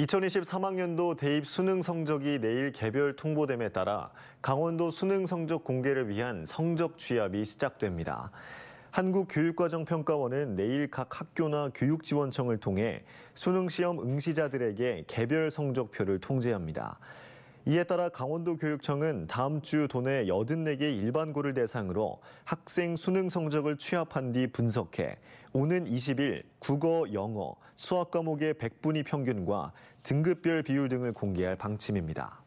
2023학년도 대입 수능 성적이 내일 개별 통보됨에 따라 강원도 수능 성적 공개를 위한 성적 취합이 시작됩니다. 한국교육과정평가원은 내일 각 학교나 교육지원청을 통해 수능시험 응시자들에게 개별 성적표를 통제합니다. 이에 따라 강원도교육청은 다음 주 도내 84개 일반고를 대상으로 학생 수능 성적을 취합한 뒤 분석해 오는 20일 국어, 영어, 수학 과목의 백분위 평균과 등급별 비율 등을 공개할 방침입니다.